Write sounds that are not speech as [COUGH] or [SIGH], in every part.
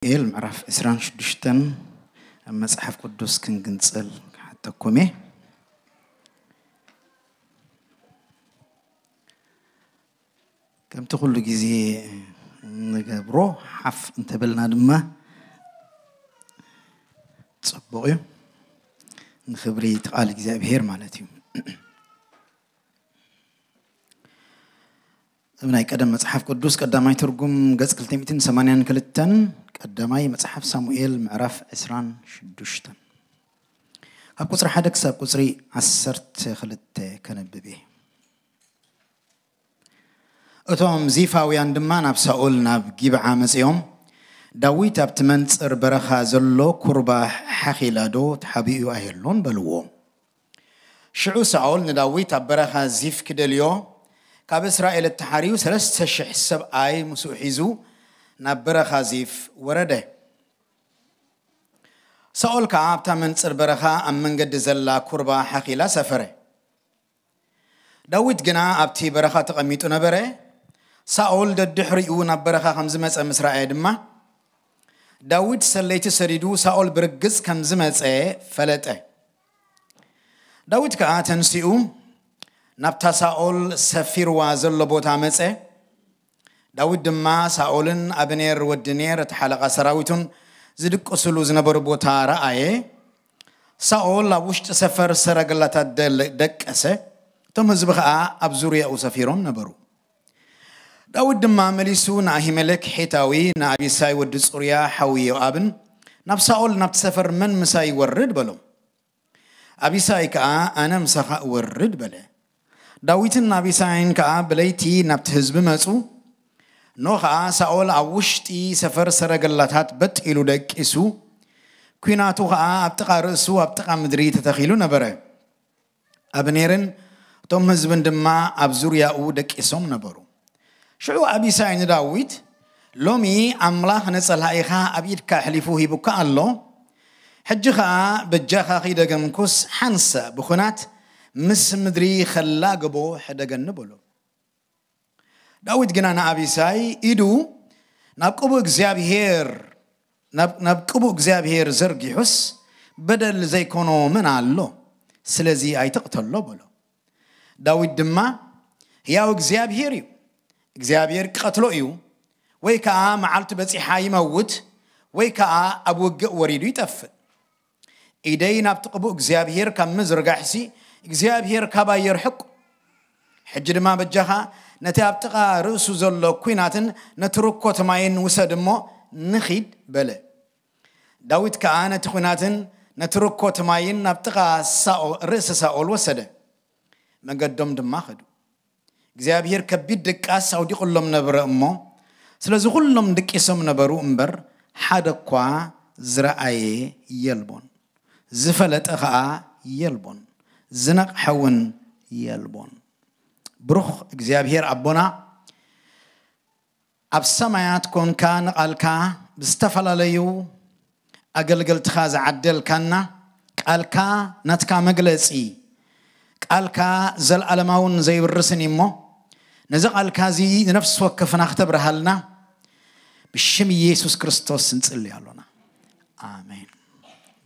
إل معرف إسران شدشتن المصحف قدوس كن جنسل حتى كومي كم تقول لجزي نجبرو حف انتبلنا دما تصبقي نخبري تقال جزي أبهير مالتي من أي قدم مصحف قدوس قدماي ترجم قص كل تيمتين سمانيان كلتن قدماي مصحف سامويل معرف إسران شدوشتن هب قصر حدك ساب قصري عسرت خلت كان ببيه أتوم زيفا ويان دمان أب سأول ناب جيب عامس يوم داويت أب تمنت إربرخا زلو كربا حخيلادو تحبيو أهلون بلوو شعو سأول نداويت أب برخا زيف كدليو ካብ እስራኤል እተሓርዩ 3,000 ሰብኣይ ምስኡ ሒዙ ናብ በረኻ ዚፍ ወረደ ሳኦል ከዓ ኣብታ መንፅር በረኻ ኣብ መንገዲ ዘላ ኩርባ ሓኺላ ሰፈረ ዳዊት ግና ኣብቲ በረኻ ተቐሚጡ ነበረ ሳኦል ደድሕሪኡ ናብ በረኻ ከም ዝመፀ ምስ ረኣየ ድማ ዳዊት ሰለይቲ ሰዲዱ ሳኦል ብርግፅ ከም ዝመፀ ፈለጠ ዳዊት ከዓ ተንሲኡ نبتا ساول سفير وازل لبوتا مسي داود دما ساولن ابنير ودنير تحلق سراويتون زدك اسلو زنبر بوتا رأي ساول لوشت سفر سرقلتا دك اسي تم زبقاء ابزوريا او سفيرون نبرو داود دما مليسو ناهي ملك حيتاوي نابي ساي ودسوريا حوي وابن نب ساول نبت سفر من مساي ورد بلو أبي سايك أنا مسخ ورد بله داويتن نبي ساين كا بليتي نبت حزب مصو نوخا ساول عوشتي سفر سرقلاتات بت إلو دك إسو ኩናቱ ከዓ ኣብ ጥቓ ርእሱ ኣብ ጥቓ ምድሪ ተተኺሉ ነበረ ኣብኔርን እቶም ህዝብን ድማ ኣብ ዙርያኡ ደቂሶም ነበሩ ሽዑ ኣብሳይ ንዳዊት ሎሚ ኣምላኽ ነፀላኢኻ ኣብ ኢድካ ኣሕሊፉ ሂቡካ ኣሎ ሕጂ ከዓ በጃኻ ኺደገምኩስ ሓንሰ ብኹናት ምስ ምድሪ ኸላ ግቦ ሕደገኒ በሎ ዳዊት ግና ንኣብ ይሳይ ኢዱ ናብ ቅቡእ እግዚኣብሔር ናብ ቅቡእ እግዚኣብሔር ዘርጊሑስ በደል ዘይኮኖ ምን ኣሎ ስለዚ ኣይትቕተሎ በሎ ዳዊት ድማ ህያው እግዚኣብሔር እዩ እግዚኣብሔር ክቐትሎ እዩ ወይ ከዓ መዓልቲ በፂሓ ይመውት ወይ ከዓ ኣብ ውግእ ወሪዱ ይጠፍእ ኢደይ ናብቲ ቅቡእ እግዚኣብሔር ካብ ምዝርጋሕሲ እግዚኣብሔር ካብ ኣየር ሕቁ ሕጂ ድማ በጃኻ ነቲ ኣብ ጥቓ ርእሱ ዘሎ ኩናትን ነቲ ርኮት ማይን ውሰድ እሞ ንኺድ በለ ዳዊት ከዓ ነቲ ኩናትን ነቲ ርኮት ማይን ናብ ጥቓ ርእሲ ሳኦል ወሰደ መንገዶም ድማ ኸዱ እግዚኣብሔር ከቢድ ድቃስ ኣውዲቑሎም ነበረ እሞ ስለዚ ኩሎም ድቂሶም ነበሩ እምበር ሓደ እኳ ዝረአየ የልቦን ዝፈለጠ ከዓ የልቦን زنق حون يلبون بروخ اغزابير ابونا اب سمايات كون كان قالكا بستفلا ليو اقل قلت خاز عدل كان قالكا نتكا مقلسي قالكا زل علماون زي برسن امو نزق قالكا زي نفس وكفنا اختبر هلنا بشم كرستوس كريستوس نسلي علونا امين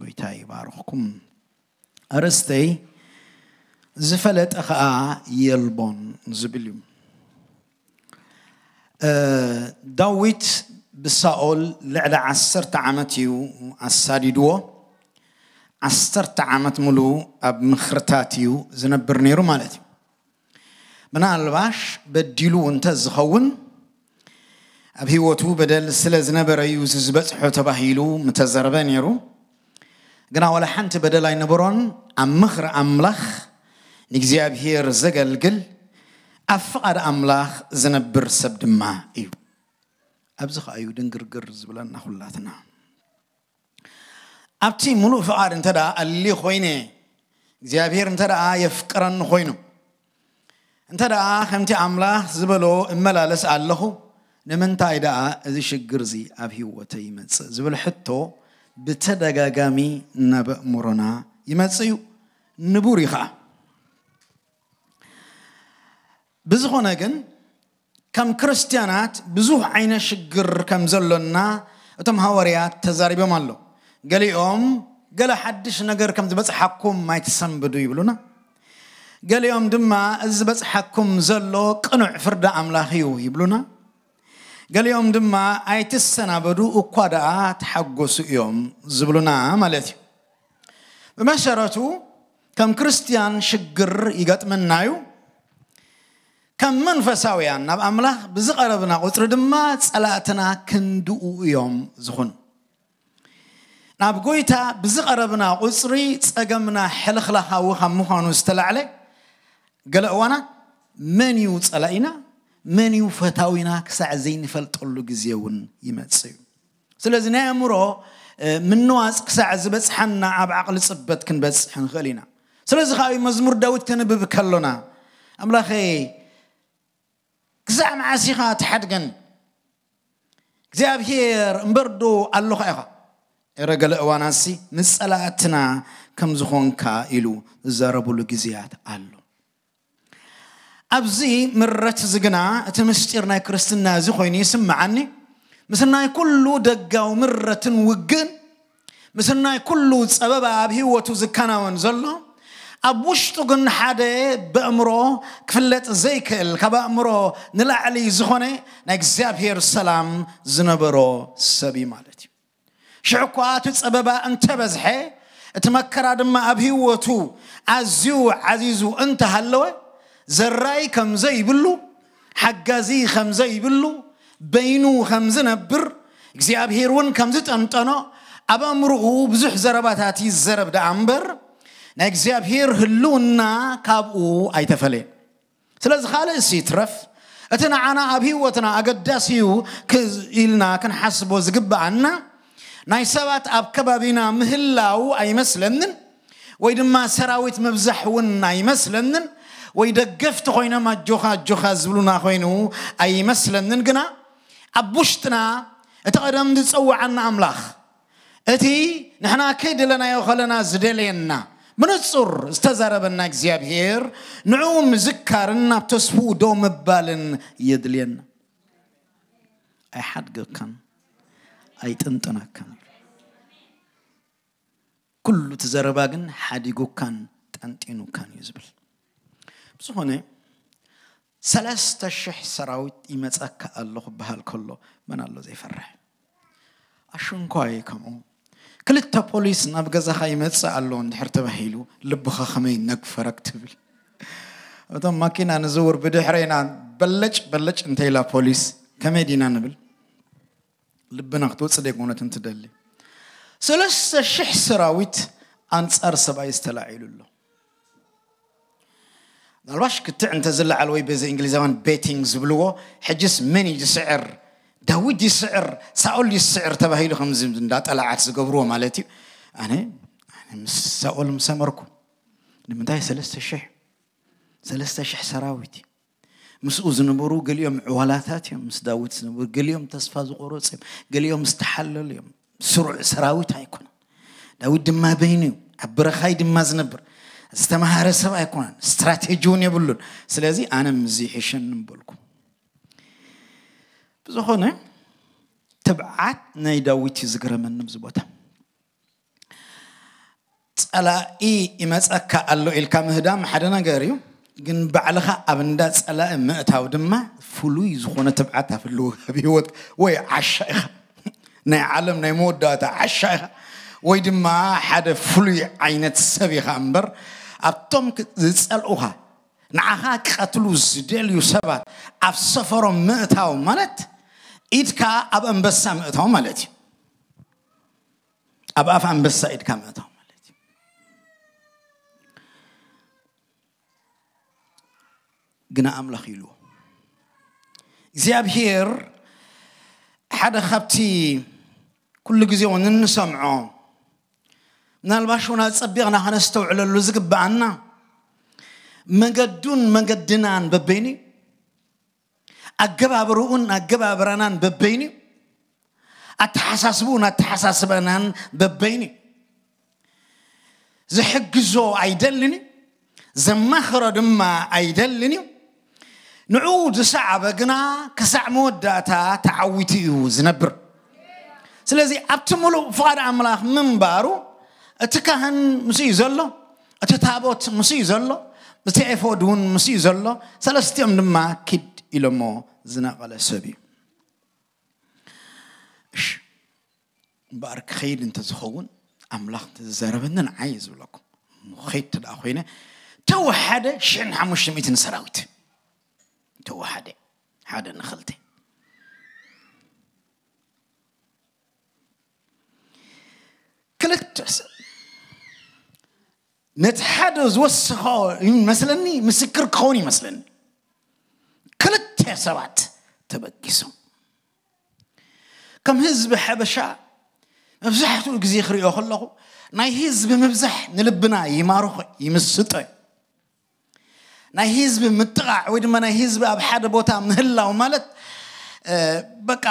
قويتاي باروخكم ارستي ዝፈለጠ ከዓ የልቦን ዝብል እዩ ዳዊት ብሳኦል ልዕሊ ዓሰርተ ዓመት እዩ ኣሳዲድዎ ዓሰርተ ዓመት ሙሉእ ኣብ ምክርታት እዩ ዝነብር ነይሩ ማለት እዩ ምናልባሽ በዲሉ እንተ ዝኸውን ኣብ ሂወቱ በደል ስለ ዝነበረ እዩ ዝበፅሖ ተባሂሉ ምተዘረበ ነይሩ ግና ወላ ሓንቲ በደል ኣይነበሮን ኣብ ምኽሪ ኣምላኽ ንእግዚኣብሔር ዘገልግል ኣብ ፍቓድ ኣምላኽ ዝነብር ሰብ ድማ እዩ ኣብዚ ከዓ እዩ ድንግርግር ዝብለና ኩላትና ኣብቲ ሙሉእ ፍቓድ እንተ ደኣ ኣሊ ኮይነ እግዚኣብሔር እንተ ደኣ የፍቅረኒ ኮይኑ እንተ ደኣ ከምቲ ኣምላኽ ዝበሎ እመላለስ ኣለኹ ንምንታይ ደኣ እዚ ሽግር እዚ ኣብ ሂወተ ይመፅእ ዝብል ሕቶ ብተደጋጋሚ እናበእምሮና ይመፅእ እዩ ንቡር ከዓ ብዝኾነ ግን ከም ክርስትያናት ብዙሕ ዓይነት ሽግር ከም ዘሎና እቶም ሃዋርያት ተዛሪቦም ኣሎ ገሊኦም ገለ ሓድሽ ነገር ከም ዝበፅሓኩም ማይትሰንብዱ ይብሉና ገሊኦም ድማ እዚ ዝበፅሓኩም ዘሎ ቅኑዕ ፍርዲ ኣምላኽ እዩ ይብሉና ገሊኦም ድማ ኣይትሰናበዱ እኳ ደኣ ተሓጎሱ እዮም ዝብሉና ማለት እዩ ብመሰረቱ ከም ክርስትያን ሽግር ይገጥመና እዩ ከም መንፈሳውያን ናብ ኣምላኽ ብዝቐረብና ቁፅሪ ድማ ፀላእትና ክንድኡ እዮም ዝኾኑ ናብ ጎይታ ብዝቐረብና ቁፅሪ ፀገምና ሕልኽላኻዊ ካብ ምዃኑ ዝተላዕለ ገለ እዋናት መን እዩ ፀላኢና መን እዩ ፈታዊና ክሳዕ ዘይንፈልጠሉ ግዜ እውን ይመፅ እዩ ስለዚ ናይ ኣእምሮ ምንዋፅ ክሳዕ ዝበፅሓና ኣብ ዓቕሊ ፅበት ክንበፅሕ ንኽእል ኢና ስለዚ ከዓ እዩ መዝሙር ዳዊት ክንብብ ከሎና ኣምላኸይ كزعم عسيخة تحدقن كزعب هير مبردو اللو خيخة إرقل أواناسي نسألاتنا كم زخون كائلو زربو لقزيات اللو أبزي مرت زقنا تمستيرنا كرستنا زخويني سمعني مثلنا كلو دقا ومرت وقن مثلنا كلو سبب أبهي وتو ونزلو ኣብ ውሽጡ ግን ሓደ ብእምሮ ክፍለጥ ዘይክእል ካብ ኣእምሮ ንላዕሊ ዝኾነ ናይ እግዚኣብሔር ሰላም ዝነበሮ ሰብ እዩ ማለት እዩ ሽዑ እኳ እቲ ፀበባ እንተበዝሐ እቲ መከራ ድማ ኣብ ህወቱ ኣዝዩ ዓዚዙ እንተሃለወ ዘራይ ከምዘይብሉ ሓጋዚ ከምዘይብሉ በይኑ ከም ዝነብር እግዚኣብሔር እውን ከም ዝጠምጠኖ ኣብ ኣእምርኡ ብዙሕ ዘረባታት ይዘረብ ዳኣ እምበር ናይ እግዚኣብሔር ህልውና ካብኡ ኣይተፈለየን ስለዚ ካልእ እሲ ትረፍ እቲ ንዓና ኣብ ሂወትና ኣገዳሲዩ ኢልና ክንሓስቦ ዝግባኣና ናይ ሰባት ኣብ ከባቢና ምህላው ኣይመስለንን ወይ ድማ ሰራዊት ምብዛሕ እውን ኣይመስለንን ወይ ደገፍቲ ኮይኖም ኣጆኻ ኣጆኻ ዝብሉና ኮይኑ ኣይመስለንን ግና ኣብ ውሽጥና እቲ ቀደም ዝፀዋዓና ኣምላኽ እቲ ንሕና ከይድለናዮ ከለና ዝደልየና منصور استزربنا እግዚአብሔር ንዑ ምዝካርና ተስፉ ዶ መባልን የድልየና አይሓድገካን ኣይጥንጥናካን ኩሉ እቲ ዘረባ ግን ሓዲጉካን ጠንጢኑካን እዩ ዝብል ብዝኾነ ሰለስተ ሽሕ ሰራዊት ይመፀካ ኣሎ ክበሃል ከሎ መን ኣሎ ዘይፈርሕ ኣሽንኳይ ከምኡ كلتا بوليس ناب غزا خايمة سألو عند حرتا بحيلو لبخا خمين نقفر اكتبل وطم ماكينا نزور بدحرينا بلج بلج انتي لا بوليس كميدينا نبل لبنا اختوت صديق مونت انت دالي سلسة شح سراويت انت ار سبا يستلع عيلو الله دالباش كتا انت زلع الوي بيزي انجليزيوان بيتينغ زبلوغو حجس مني جسعر داود يسعر ساول يسعر تباهي لهم زمدن دات على عكس قبرو مالتي أنا أنا ساول مسمركو لما داي سلست الشيح سلست الشيح سراويتي مس أوزنبرو قال يوم عوالاتات يوم مس داود سنبرو قال يوم تصفى زقروس يوم قال يوم استحلل يوم سرع سراويت هيكون داود ما بيني عبر خايد ما زنبر استمهار سبا يكون استراتيجون يبلون سلازي أنا مزيحشن بقولكم ብዝኾነ ትብዓት ናይ ዳዊት እዩ ዝገረመኒ ብዚ ቦታ ፀላኢ ይመፀካ ኣሎ ኢልካ ምህዳም ሓደ ነገር እዩ ግን ባዕልኻ ኣብ እንዳ ፀላኢ ምእታው ድማ ፍሉይ ዝኾነ ትብዓት ኣፍልዎ ብሂወት ወይ ዓሻ ኢኻ ናይ ዓለም ናይ መወዳእታ ዓሻ ኢኻ ወይ ድማ ሓደ ፍሉይ ዓይነት ሰብ ኢኻ እምበር ኣብቶም ዝፀልኡኻ ንዓኻ ክቐትሉ ዝደልዩ ሰባት ኣብ ሰፈሮም ምእታው ማለት ኢድካ ኣብ ኣንበሳ ምእታው ማለት እዩ ኣብ ኣፍ ኣንበሳ ኢድካ ምእታው ማለት እዩ ግና ኣምላኽ ኢሉ እግዚኣብሄር ሓደ ካብቲ ኩሉ ግዜ እውን እንሰምዖ ምናልባሽ እውን ኣፀቢቕና ክነስተውዕለሉ ዝግባኣና መንገዱን መንገድናን በበይኒ እዩ ኣገባብርኡን ኣገባብራናን በበይን እዩ ኣተሓሳስብኡን ኣተሓሳስበናን በበይን እዩ ዝሕግዞ ኣይደልን እዩ ዘማኽሮ ድማ ኣይደልን እዩ ንዑ ዝሰዓበ ግና ክሳዕ መወዳእታ ተዓዊቱ እዩ ዝነብር ስለዚ ኣብቲ ሙሉእ ፍቓድ ኣምላኽ ምንባሩ እቲ ካህን ምስ እዩ ዘሎ እቲ ታቦት ምስ እዩ ዘሎ እቲ ኤፎድ እውን ምስ እዩ ዘሎ ሰለስቲኦም ድማ ኪድ إلى ما زنق على سبي ش بارك خير انت تخون أملاك تزربن أنا عايز لكم مخيت تدعوينه توحد شن حمش ميت نسراوت توحد هذا نخلتي كلتس نتحدث وسخو مثلا مسكر كوني مثلا ሰባት ተበጊሶም ከም ህዝቢ ሓበሻ መብዛሕትኡ ግዜ ክሪኦ ከለኹ ናይ ህዝቢ ምብዛሕ ንልብና ይማርኾ ይምስጦ ናይ ህዝቢ ምጥቃዕ ወይ ድማ ናይ ህዝቢ ኣብ ሓደ ቦታ ምህላው ማለት በቃ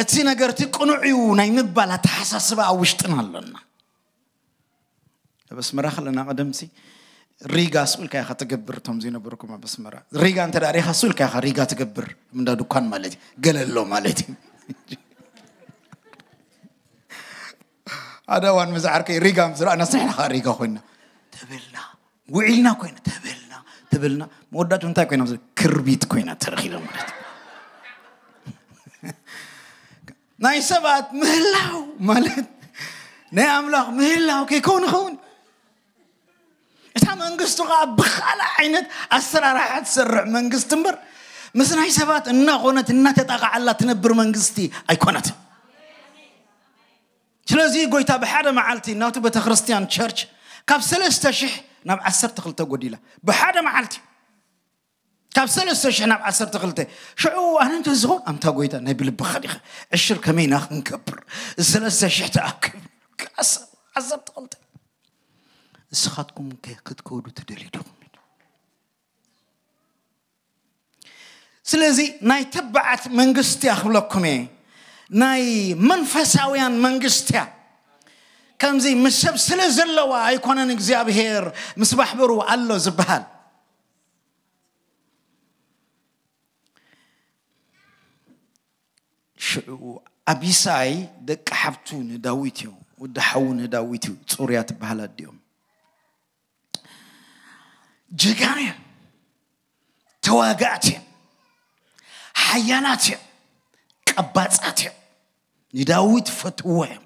እቲ ነገር እቲ ቅኑዕ ናይ ምባል ኣተሓሳስባ ኣብ ውሽጥና ኣሎና ኣብ ኣስመራ ከለና ቀደምሲ ሪጋ ስኡልካ ኢኻ ትገብር እቶም ዝነበርኩማ በስመራ ሪጋ እንተ ሪኻ ስኡልካ ኢኻ ሪጋ ትገብር ምንዳ ዱካን ማለት እዩ ገለሎ ማለት እዩ ሓደ እዋን መዛዓርከይ ሪጋ ምስረኣና ስኒሕና ከዓ ሪጋ ኮይና ተበልና ውዒልና ኮይና ተበልና ተበልና መወዳቱ እንታይ ኮይና ክርቢት ኮይና ተረኪለ ማለት ናይ ሰባት ምህላው ማለት ናይ ኣምላኽ ምህላው ከይከውን ይኸውን እታ መንግስቱ ከዓ ብካልእ ዓይነት ኣሰራርሓ ትሰርዕ መንግስቲ እምበር ምስ ናይ ሰባት እናኾነት እናተጣቃዓላ ትነብር መንግስቲ ኣይኮነትን ስለዚ ጎይታ ብሓደ መዓልቲ ናብቲ ቤተ ክርስትያን ቸርች ካብ ሰለስተ ሽሕ ናብ ዓሰርተ ክልተ ጎዲላ ብሓደ መዓልቲ ካብ ሰለስተ ሽሕ ናብ ዓሰርተ ክልተ ሽዑ ኣነ እንተዝኾን ኣምታ ጎይታ ናይ ብልብኻ ዲኻ ዕሽር ከመይና ክንከብር ሰለስተ ሽሕ ተኣክብ ዓሰርተ ክልተ نسخاتكم كتكودو تدليدوكم سلازي ناي تبعت منغستيا خلقكم ناي منفساويان منغستيا كمزي مسب سلازلوا ايكونا نقزي ابهير مسبح برو الله زبهال شعو أبي ساي دك حبتو نداويتيو ودحو نداويتيو تصوريات بهالا ديوم جيغانيا تواقعتي حياناتي كباتاتي نداويت فتوه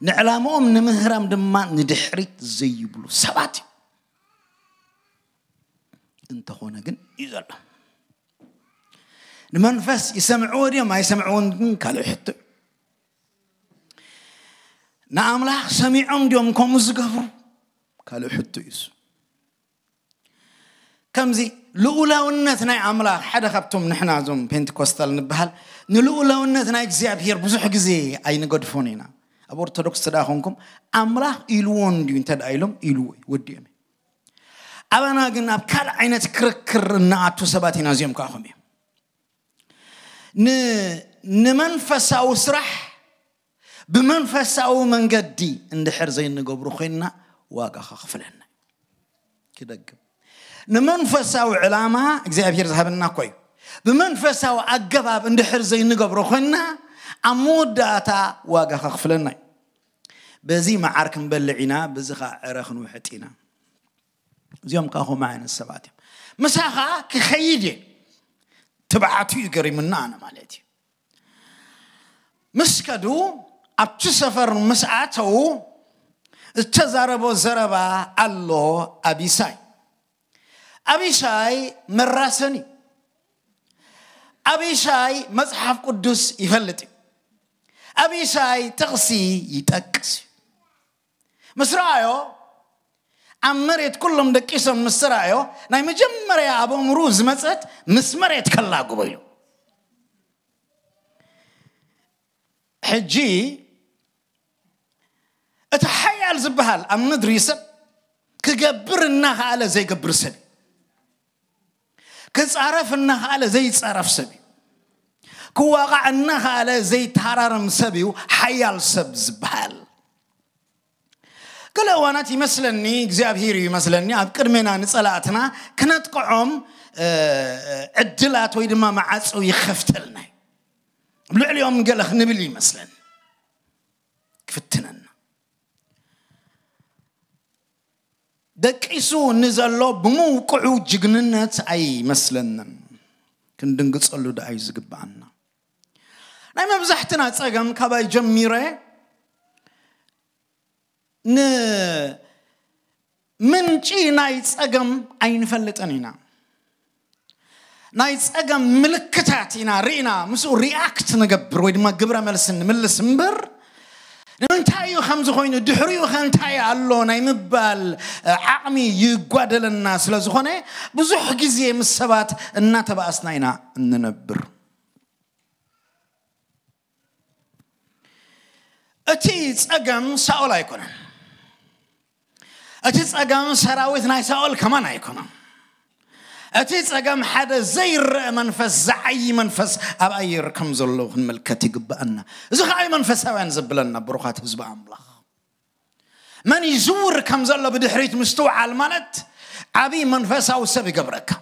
نعلامهم نمهرم دما ندحريت زي بلو سباتي انت هنا جن يزال نمنفس يسمعون ما يسمعون قالوا يحط نعم لا سمعهم يوم كم زقفوا قالوا حتى يسو ከምዚ ልኡላውነት ናይ ኣምላኽ ሓደ ካብቶም ንሕና እዞም ፔንቴኮስታል ንበሃል ንልኡላውነት ናይ እግዚኣብሄር ብዙሕ ግዜ ኣይንገድፎን ኢና ኣብ ኦርቶዶክስ ተዳ ኮንኩም ኣምላኽ ኢልዎን ድዩ እንተ ኢሎም ኢልዎ ወዲ እዮም ኣባና ግን ኣብ ካልእ ዓይነት ክርክር እናኣቱ ሰባት ኢና እዚኦም ከዓ ኹም እዮም ንመንፈሳዊ ስራሕ ብመንፈሳዊ መንገዲ እንድሕር ዘይንገብሩ ኮይንና ዋጋ ከኽፍለና እዩ ክደግም ንመንፈሳዊ ዕላማ እግዚኣብሔር ዝሃበና ኮ እዩ ብመንፈሳዊ ኣገባብ እንድሕር ዘይንገብሮ ኮይንና ኣብ መወዳእታ ዋጋ ከክፍለና እዩ በዚ መዓር ክንበልዕ ኢና ብዚ ከዓ ዕረ ክንውሕጥ ኢና እዚኦም ከዓ ከምኡ ዓይነት ሰባት እዮም ምሳ ከዓ ክኸይድ እየ ትብዓትኡ ገሪሙና ኣነ ማለት እዩ ምስ ከዱ ኣብቲ ሰፈር ምስ ኣተዉ ዝተዛረቦ ዘረባ ኣሎ ኣብ ይሳይ أبيشاي مراسني أبيشاي مصحف قدس يفلتي أبيشاي تغسي يتكسي مسرعيو عمريت كلهم دكيسهم مسرعيو نايم مجمر يا أبو مروز مصت مسمريت كلا قبيلو حجي اتحيال زبهال أم ندريسا سب كجبرنا على زي جبر سني كزعرف انها على زي تعرف سبي كواقع انها على زي تحررم سبي حيال سب زبال كل مثلا يمثلني اكزياب مثلا يمثلني اذكر منا نسالاتنا كنت قعوم عدلات ويد ما معاس ويخفتلنا بلعليوم قال اخ نبلي مثلا كفتنن ደቂሱ ንዘሎ ብምውቅዑ ጅግንነት ኣይመስለንን ክንድንግፀሉ ድኣዩ እዩ ዝግባአና ናይ መብዛሕትና ፀገም ካባይ ጀሚረ ንምንጪ ናይ ፀገም ኣይንፈልጥን ኢና ናይ ፀገም ምልክታት ኢና ርኢና ምስኡ ሪኣክት ንገብር ወይ ድማ ግብረ መልሲ ንምልስ እምበር ንምንታይ እዩ ከምዚ ኮይኑ ድሕሪኡ ከ እንታይ ኣሎ ናይ ምባል ዓቕሚ ይጓደለና ስለ ዝኾነ ብዙሕ ግዜ ምስ ሰባት እናተባእስና ኢና እንነብር እቲ ፀገም ሳኦል ኣይኮነን እቲ ፀገም ሰራዊት ናይ ሳኦል ከማን ኣይኮነን أتي تقام حدا زير منفس زعي منفس أبا أير كم زلو خن ملكتي قبأنا زخ أي منفس أوين زبلنا بروخات هزب أملاخ من يزور كم زلو بدحريت مستوع المنت عبي منفس أو سبي قبركم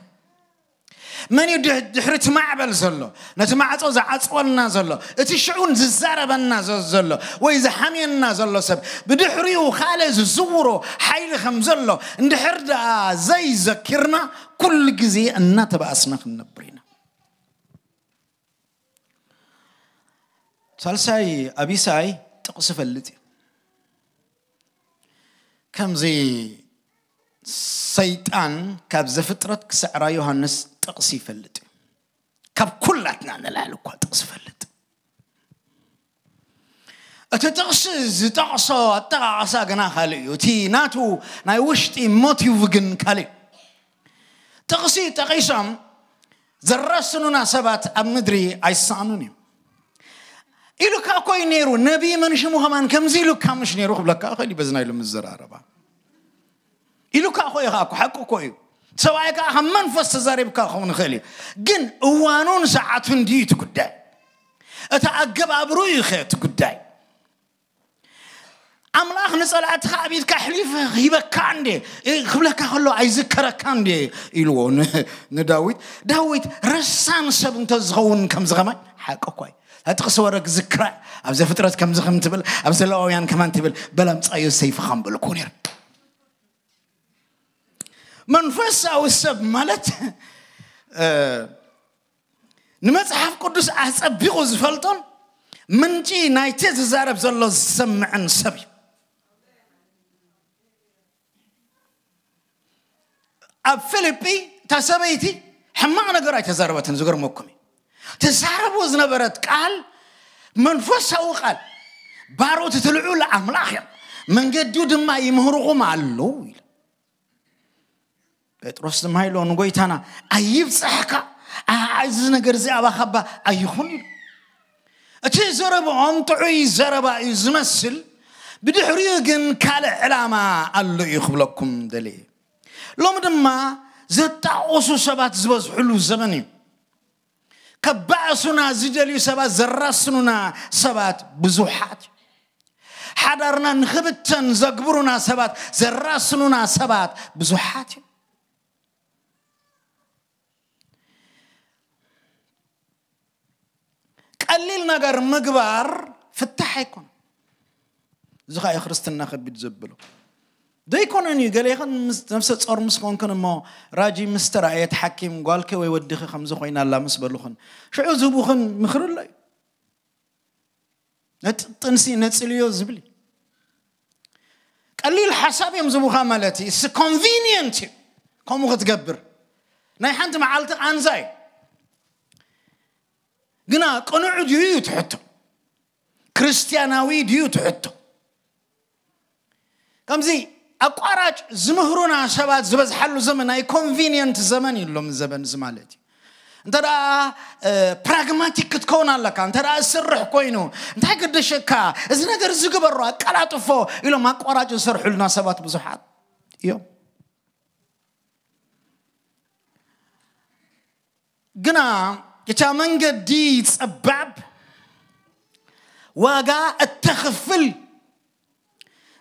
من يدحر تسمع بالزلو نسمع عطو زع عطو النازلو اتي شعون ززارة بالنازلو ويزا حمي النازلو سب بدحري وخالز زورو حيل خمزلو ندحر دا زي ذكرنا كل جزي النتبع اسمه خنبرينا سالساي أبي ساي تقصف اللتي كم زي سيطان كاب زفترت كسعرا يوهنس تقسي فلت كاب كلاتنا نلالو كوا تقسي فلت أتا تقسي زتقسو أتا عسا غنا خاليو تي ناتو ناي وشتي موتيو غن خالي تقسي تقيشم زرسنونا سبات أمدري أي سانوني إلو كاكوي نيرو نبي منش مهمان كمزي لو كامش نيرو خبلا كاكوي بزنا يلو مزر عربا ኢሉካ ኮዩ ከዓ ሓቂ ኮ እዩ ሰብኣይ ከዓ ካብ መንፈስ ተዛሪብካ ክኸውን ይኽእል እዩ ግን እዋኑን ሰዓቱን ድዩ እቲ ጉዳይ እቲ ኣገባብሩ እዩ ኸ እቲ ጉዳይ ኣምላኽ ንፀላእትኻ ኣብኢትካ ሕሊፍ ሂበካ እንዴ ክብለካ ከሎ ኣይዝከረካ እንዴ ኢልዎ ንዳዊት ዳዊት ረሳን ሰብ እንተዝኸውን ከምዚ ኸማይ ሓቂ እኳ እዩ እቲ ክስወረግ ዝክራእ ኣብ ዘፍጥረት ከምዚ ከም ትብል ኣብ ዘለዋውያን ከማን ትብል በላምፃዮ ሰይፊ ከምብልኩ ነይሩ መንፈሳዊ ሰብ ማለት ንመፅሓፍ ቅዱስ ኣፀቢቑ ዝፈልጦን ምንጪ ናይቲ ዝዛረብ ዘሎ ዝሰምዕን ሰብ እዩ ኣብ ፊልጲ እታ ሰበይቲ ሕማቕ ነገር ኣይተዛረበትን ዝገርመኩም እዩ ትዛረቦ ዝነበረት ቃል መንፈሳዊ ቃል ባሮት እትልዑል ኣምላኽ እዮም መንገዲኡ ድማ ይምህርኹም ኣለዉ ኢሉ بطرس ما يلو نغويتانا ايب صحكا اعز نغر زي ابا خبا ايخون اتي زرب عن طعي زربا إزمسل بدحريو جن كال علاما الله يخبلكم دلي لوم دما أوسو سبات زبز حلو زمني كبعسنا زجلي سبات زرسننا سبات بزوحات حضرنا نخبتن زقبرنا سبات زرسننا سبات بزوحات قليل نجار مجبار فتح يكون زخاي خرستنا خبيت زبلو دا يكون اني قال يا نفس تصور مسكون كن ما راجي مستر ايت حكيم قالك ويودي خي خمزه خوين الله مسبلو خن شو زبو خن مخر الله نتنسي نتسليو زبلي قليل حساب يم زبو خمالتي اتس كونفينينت كومو غتقبر ناي حنت معلت انزاي ግና ቅንዑ ድዩ እዩ ትሕቶ ክርስትያናዊ ድዩ ትሕቶ ከምዚ ኣቋራጭ ዝምህሩና ሰባት ዝበዝሓሉ ዘመን ናይ ኮንቨኒንት ዘመን እዩ ሎም ዘመን እዚ ማለት እዩ እንተ ደኣ ፕራግማቲክ ክትከውን ኣለካ እንተ ደኣ ዝስርሕ ኮይኑ እንታይ ክደሸካ እዚ ነገር ዝግበሩ ኣቀላጥፎ ኢሎም ኣቋራጭ ዝሰርሕሉና ሰባት ብዙሓት እዮም ግና كتامنجا ديتس أباب واغا التخفل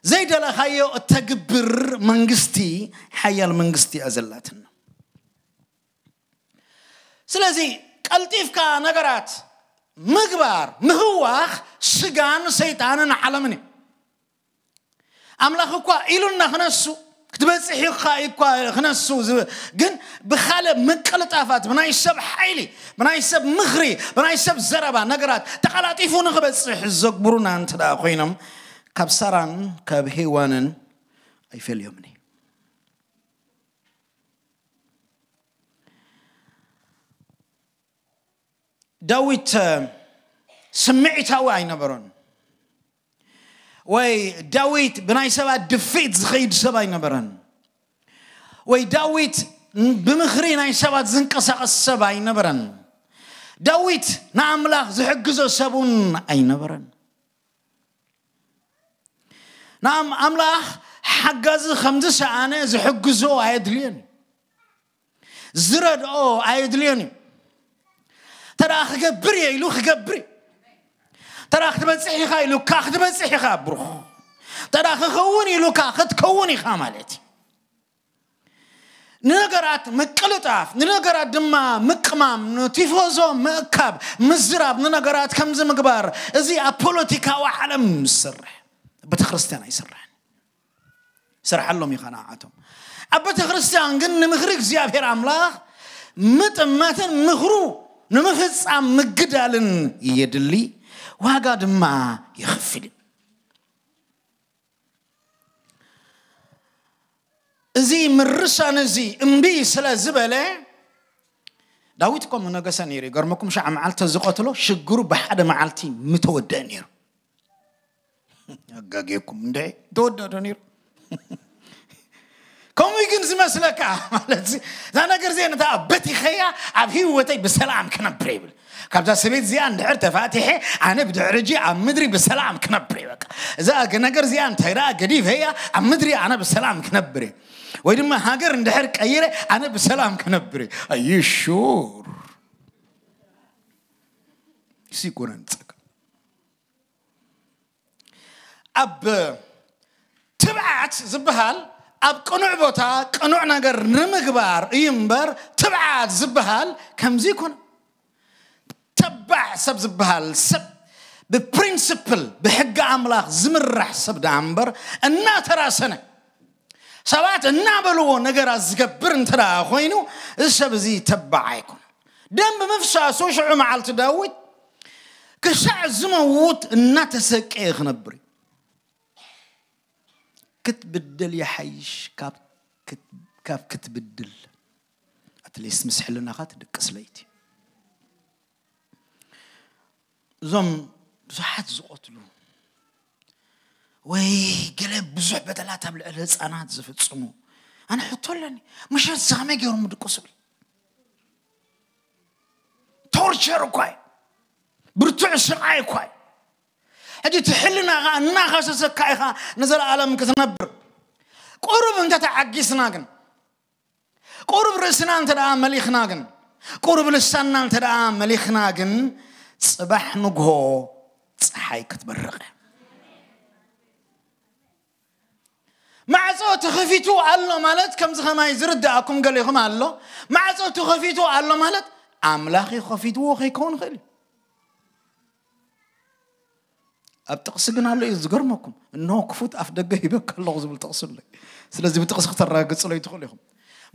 زيد الله خيو التكبر منغستي حيا المنغستي أزلاتنا سلازي قلتيف كا نغرات مغبار مهواخ شغان سيطانن عالمني أملاخو كوا إلو نحنسو تبسح يخا يكوا خنسو جن بخالة من كل طافات من أي سب حيلي من أي سب مغري من أي سب زربا نقرات تقلات يفون خبسح الزق برونا أنت لا أخوينم كبسرا كبهيوان أي في اليومني داويت سمعت هواي نبرون وي داويت بناي سبا دفيت زخيد سبا ينبرن وي داويت بمخري ناي سبا زنقسا سبا ينبرن داويت ناملاخ زحقزو سبون ينبرن نعم أملاح حجز خمسة سنة زحجزو عيدلين زرد أو عيدلين ترى أخ جبري يلو خ جبري ترى خدمة صحيحة إلو كا خدمة صحيحة بروح ترى خون إلو كا خد خون خامالتي نقرات مكلطاف نقرات دما مكمام نتفوزو مكاب مزراب نقرات كمز مقبار ازي ابولوتيكا وعالم مسرح بتخرستان اي سرح سرح اللهم يخناعاتهم أبت خرستان قن زياب هير عملاخ متماتن مخرو نمخص عم مقدالن يدلي ዋጋ ድማ ይኽፍል እዚ ምርሳን እዚ እምቢ ስለ ዝበለ ዳዊት ከምኡ ነገሰ ነይሩ እዩ ገርመኩም ሸዓ መዓልተ ዝቐትሎ ሽግሩ ብሓደ መዓልቲ ምተወደአ ነይሩ ኣጋጌኩም እንደ ተወደዶ ነይሩ ከምኡ ግን ዝመስለካ ማለት እዛ ነገር እዚኣ ነታ ኣብ በቲኸያ ኣብ ሂወተይ ብሰላም ክነብር ይብል كابزا سميت زيان دعرت فاتحة أنا بدي أرجي أم مدري بسلام كنبري بقى إذا كنا جر زيان تيرا قديف هي أم مدري أنا بسلام كنبري وين ما هاجر ندحر كأيره أنا بسلام كنبري أي شور سيكون تسك أب تبعت زبهال أب قنوع بوتا قنوع نجر نمجبار إيمبر تبعت زبهال كم زيكون يتبع سب زبهال سب ببرنسبل بحق عملاق زمرح سب دعمبر انا تراسنه سبات انا بلوه نقر ازقبر انت را اخوينو السب زي تبع عيكون دم بمفسا سوش عم عال تداويت كشع زمه ووت انا تسك ايخ نبري كتب الدل يا حيش كاب كتب كاب كتب الدل اتليس مسح لنا خاطر دكس ليتي ብዙሓት ዝቆትሉ ወይ ገለ ብዙሕ በደላት ኣብ ልዕሊ ህፃናት ዝፍፅሙ ኣነ ሕቶ ኣለኒ መሸት ከመይ ገይሮም ድቁስ ብል ቶርቸር እኳ እዩ ብርቱዕ ስቃይ እኳ እዩ ሕጂ ትሕልና ኸ እናኸሰሰካ ኢኻ ንዘለኣለም ክትነብር ቁሩብ እንተተዓጊስና ግን ቁሩብ ርእስና እንተ ደኣ መሊኽና ግን ቁሩብ ልሳንና እንተ ደኣ መሊኽና ግን صباح نقهو صحاي كتبرق مع صوت خفيتو الله مالت كم زخما يزرد اكم قال لكم الله مع صوت خفيتو الله مالت املاخي خفيتو خيكون خلي ابتقسقنا له يزغرمكم انه كفوت افدق يبك الله زبل تقسل لك سلازي بتقس خطر راقص له يدخل لكم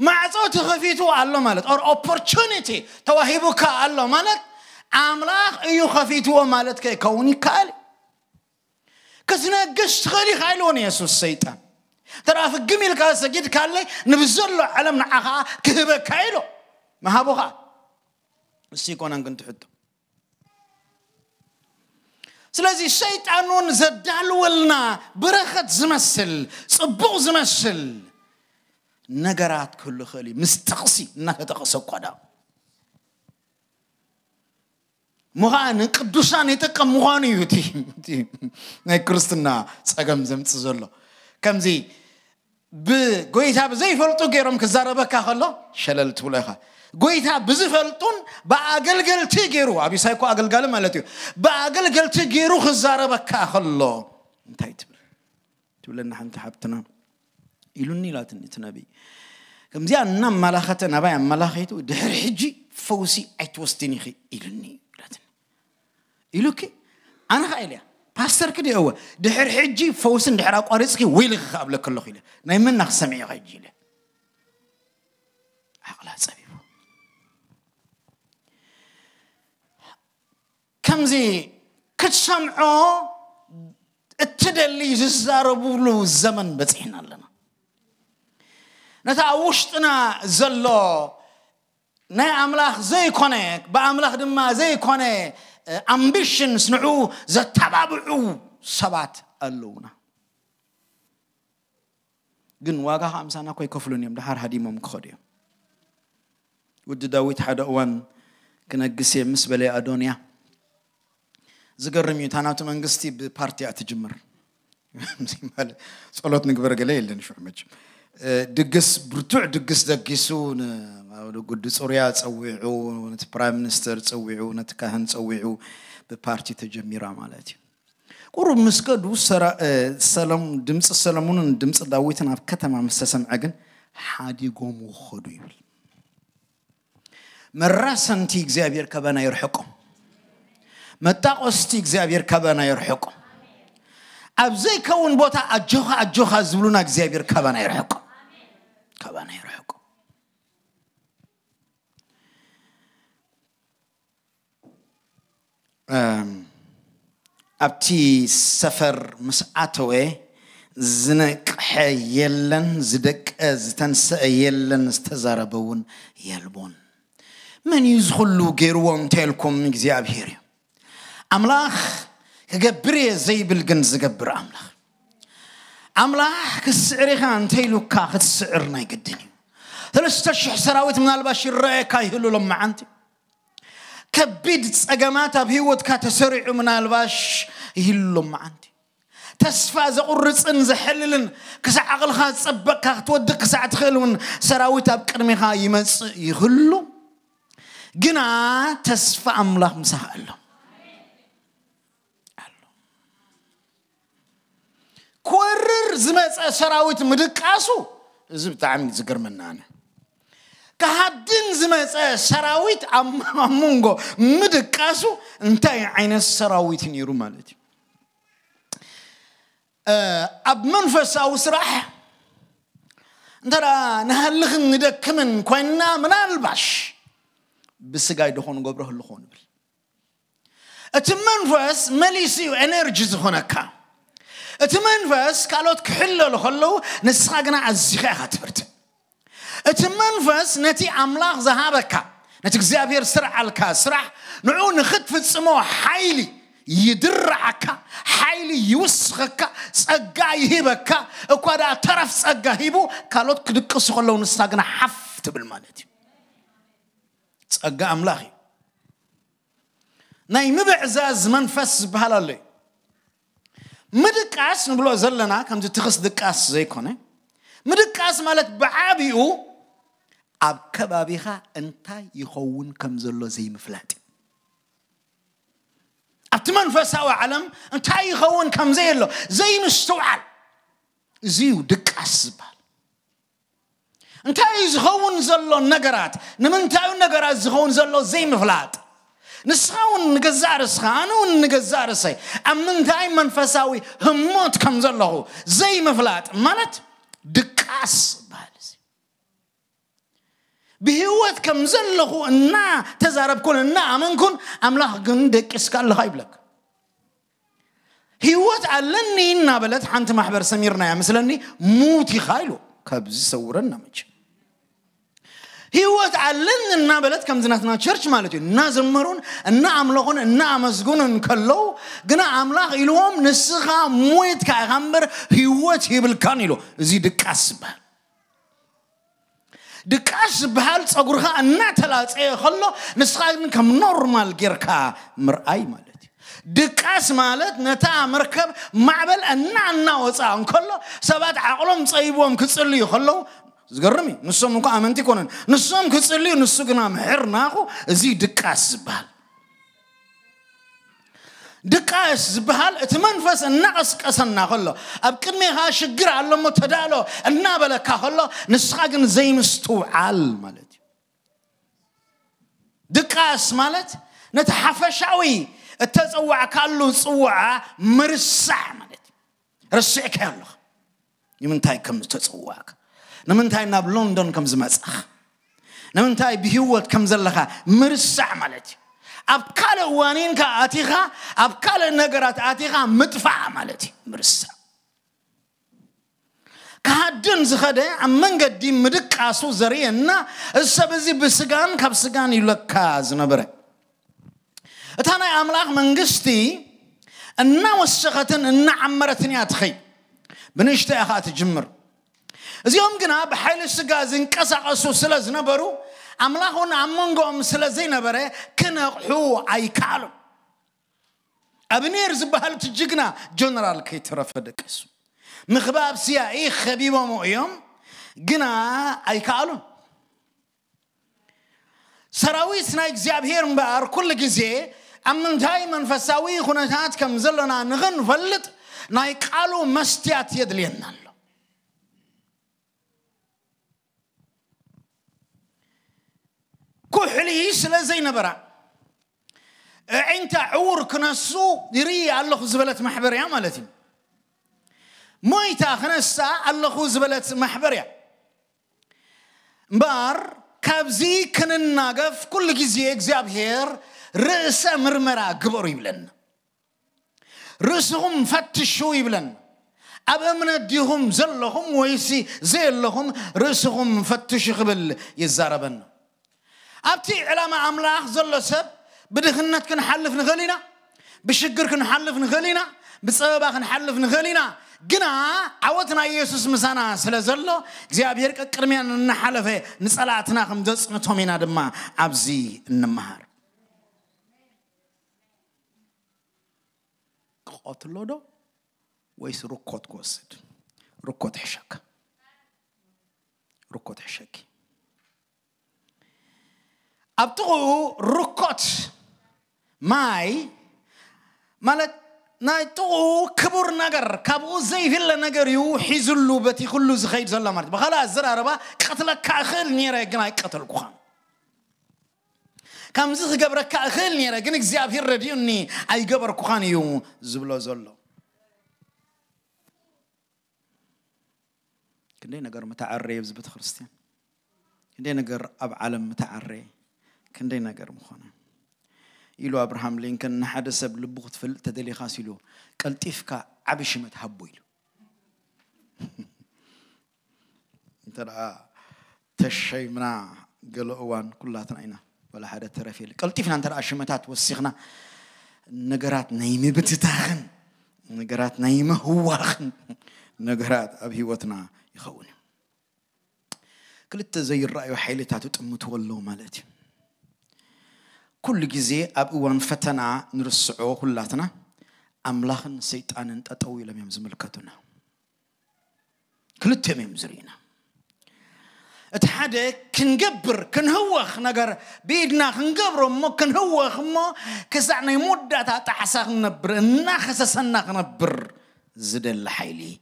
مع صوت خفيتو الله مالت اور اوبورتونيتي توهيبك الله مالت عملاخ ايو خفيتو مالتك كوني كالي كسنا قشت خلي خايلون يسو السيطان ترى في الجميل قال سجد قال لي نبزل له علمنا عقا كهبه كايلو ما هبوها السيكون ان كنت حدو سلازي شيطانون زدال ولنا برخت زمسل صبو زمسل نقرات كل خلي مستقصي نهتقصو قدام مهان قدوسان يتقى مهان يوتي ناي كرستنا ساقم زمت زلو كم زي بغويتا بزي فلطو غيرم كزارة بكا خلو شلل تولاها غويتا بزي فلطون باقل قل تيغيرو ابي سايكو اقل قل مالتيو باقل قل تيغيرو كزارة بكا خلو انتاي تبل تبل انها حبتنا يلوني لا تنبي كم زي انا ملاخة نبايا ملاخيتو دهر حجي فوسي اتوستيني خي يلوني يلوكي انا خايليا باستر كدي هو دحر حجي فوسن دحر اقارسكي ويلي خابل كل خيله ناي من نخ سمعي حجي له عقلا صبيب كم زي كتسمعو اتدلي زاربولو زمن بتحنا لنا نتا وشتنا زلو ناي املاخ زي كونك باملاخ دما زي كونك ኣምቢሽንስ ንዑ ዘተባብዑ ሰባት ኣለውና ግን ዋጋ ኣምሳና ኮይ ከፍሉን እዮም ድሓር ሃዲሞም ክኸዱ እዮም ውዲ ዳዊት ሓደ እዋን ክነግስ እየ ምስ በለየ ኣዶንያ ዝገርም እዩ እታ መንግስቲ ብፓርቲ እያ ትጅምር [LAUGHS] ጸሎት ንግበር ገለ የለን ሽዑ መጅ ድግስ ብርቱዕ ድግስ ደጊሱ ኣብ ጉዲ ፅሩያ ፀዊዑ ነቲ ፕራይም ሚኒስተር ፀዊዑ ነቲ ካህን ፀዊዑ ብፓርቲ ተጀሚራ ማለት እዩ ቁሩብ ምስ ከዱ ድምፂ ሰለሙንን ድምፂ ዳዊትን ኣብ ከተማ ምስ ተሰምዐ ግን ሓዲጎም ክኸዱ ይብል መራሰንቲ እግዚኣብሔር ከበና ይርሕቆም መጣቆስቲ እግዚኣብሔር ከበና ይርሕቆም ኣብ ዘይከውን ቦታ ኣጆኻ ኣጆኻ ዝብሉና እግዚኣብሔር ከበና ይርሕቆም ከበና ይርሕቆም ኣብቲ ሰፈር ምስ ኣተወ ዝነቅሐ የለን ዝደቀ ዝተንስአ የለን ዝተዛረበ እውን የልቦን መን እዩ ዝኩሉ ገይርዎ እንተይልኩም እግዚኣብሄር እዩ ኣምላኽ ክገብር እየ ዘይብል ግን ዝገብር ኣምላኽ ኣምላኽ ክስዕር ኢኻ እንተይሉካ ክትስዕር ናይ ግድን እዩ ሰለስተ ሽሕ ሰራዊት ምናልባሽ ይረአየካ ይህሉ ሎም መዓንቲ كبد أجمعات أبهوت كتسرع من الباش يلوم عندي تسفى زقرس إن زحللن كسع عقل خاص أبك أتود كسع تخلون سراويت أبكرمي هاي مس يخلو جنا تسفى أملاه مسهل كورر زمس سراويت مدك أسو زبت عمي زقر من أنا كهدين زمان سراويت أمونغو مدك كاسو انتاي عين السراويت نيرو مالتي أب منفس أو سراح ترى نهلخ ندكمن كوينا من الباش بسجاي دخون قبره اللخون بل እቲ መንፈስ መሊሱ እዩ ኤነርጂ ዝኾነካ እቲ መንፈስ ካልኦት ክሕለሉ ከለዉ እቲ መንፈስ ነቲ ኣምላኽ ዝሃበካ ነቲ እግዚኣብሔር ስርዓልካ ስራሕ ንዑ ንኽትፍፅሞ ሓይሊ ይድርዓካ ሓይሊ ይውስኸካ ፀጋ ይሂበካ እኳ ደኣ ተረፍ ፀጋ ሂቡ ካልኦት ክድቅሱ ከለዉ ንሳ ግና ሓፍ ትብል ማለት እዩ ፀጋ ኣምላኽ እዩ ናይ ምብዕዛዝ መንፈስ ዝበሃል ኣሎ እዩ ምድቃስ ንብሎ ዘለና ከምዚ ትኽስ ድቃስ ዘይኮነ ምድቃስ ማለት ብዓብኡ ኣብ ከባቢኻ እንታይ ይኸውን ከም ዘሎ ዘይምፍላጥ ኣብቲ መንፈሳዊ ዓለም እንታይ ይኸውን ከምዘይ ኣሎ ዘይምስትውዓል እዚዩ ድቃስ ዝበሃል እንታይ እዩ ዝኸውን ዘሎ ነገራት ንምንታይ ነገራት ዝኸውን ዘሎ ዘይምፍላጥ ንስኻ እውን ንገዛእ ርእስኻ ኣነ እውን ንገዛእ ርእሰይ ኣብ ምንታይ መንፈሳዊ ህሞት ከም ዘለኹ ዘይምፍላጥ ማለት ድቃስ ይበሃል بهوات كم زلخو النا تزارب كل النا منكن أملاه قندك إسكال هايبلك هوات علني إن بلد حنت محبر سميرنا يا مثلني موتي خايلو كابز سورة النمج هوات علني إن بلد كم زناتنا تشرش مالتي نازل مرون النا أملاهون النا مزقون كلو قنا أملاه إلوم نسخة مويت كأغمبر هوات هيبل كانيلو زيد كاسبه دكاش بهالص أقولها الناتلات إيه خلوا نسخين كم نورمال جركا مرأي مالتي دكاش مالت نتا مركب معبل النا النواص عن كله سبات عقلهم صيبهم كسرلي خلوا زغرمي نسوم كأمنتي كونن نسوم كسرلي نسوقنا مهرنا خو زي دكاش بهال دكاس بحال اتمنفس الناس كسنا خلو اب كلمي ها شجر على مو تدالو النابل كهلو نسخاجن زي مستو عال مالت دكاس مالت نتحفشاوي التزوع كالو صوع مرسع مالت رسع كالو يمن تاي كم تزوعك نمن تاي ناب لندن كم زمزخ نمن تاي بهوت كم زلخا مرسع مالتي أبكال وانين كأتيها أبكال نجرات أتيها مدفع مالتي مرسا كهدن زخدة أمن قدي مدك كاسو زرينا السبزي بسجان كبسجان يلك كاز نبرة أتانا أملاك من قصتي أن وسخت أن عمرتني أتخي بنشتي أخات جمر زيوم جناب حيل السجازين كسر أسو سلاز نبرو أملاهون أمونغوم سلازينا بره كنا حو أي كالو أبنير زبهل تجيقنا جنرال كي ترفى دكس مخباب سيا إي خبيب ومؤيوم قنا أي كالو سراويس نايك زياب هيرن بار كل جزي أمن دايما فساوي خنشات كم زلنا نغن فلت نايك قالو مستيات يدلينا كحليش لزين برا انت عور كنسو يري الله محبر محبريا مالتي مويتا خنسا الله محبر محبريا بار كابزي الناقف كل جزي هير رأس مرمرا قبر يبلن رأسهم فتشو يبلن أب من ديهم زلهم ويسي زلهم رأسهم فتش قبل يزاربن ኣብቲ ዕላማ ኣምላኽ ዘሎ ሰብ ብድኽነት ክንሓልፍ ንኽእል ኢና ብሽግር ክንሓልፍ ንኽእል ኢና ብፀበባ ክንሓልፍ ንኽእል ኢና ግና ዓወት ናይ ኢየሱስ ምሳና ስለ ዘሎ እግዚኣብሔር ቅድሚያ እናሓለፈ ንፀላእትና ከም ዘፅንቶም ኢና ድማ ኣብዚ እንመሃር ክቐትሎ ዶ ወይስ ርኮት ክወስድ ርኮት ሕሸካ ርኮት ሕሸኪ أبتغو ركوت ماي مالت نايتو كبر نجر كابو زي فيلا نجر يو حزل لوبتي كل زخيد زلا مرت بخلا الزر عربا قتل كأخل نيرة جناي قتل قخان كم زخ جبر كأخل نيرة جنك زياب في الرديوني أي جبر قخان يو زبلا زلا كندي نجر متعري بزبط خرستين كندي نجر أب عالم متعري ክንደይ ነገር ምኾነ ኢሉ ኣብርሃም ሊንከን ንሓደ ሰብ ልቡ ክትፈልጥ ተደሊኻስ ኢሉ ቀልጢፍካ ዓብ ሽመት ሃቦ ኢሉ እንተ ደኣ ተሸይምና ገለ እዋን ኩላትና ኢና ወላ ሓደ ተረፍ የለ ቀልጢፍና እንተ ደኣ ሽመታት ወሲኽና ነገራት ናይ ምብትታኽን ነገራት ናይ ምህዋኽን ነገራት ኣብ ሂወትና ይኸውን እዩ ክልተ ዘይረኣዩ ሓይልታት ጥምትዎ ኣለዉ ማለት እዩ كل جزي أب وان فتنا نرسعه كلاتنا أملاخن سيطان تطوي لم يمز ملكتنا كلت يم يمزرينا اتحاد كنقبر كنهوخ نقر بيدنا كنقبر ما كنهوخ ما كسعنا يمودة تحساخ نبر ناخسسنا نبر زد الحيلي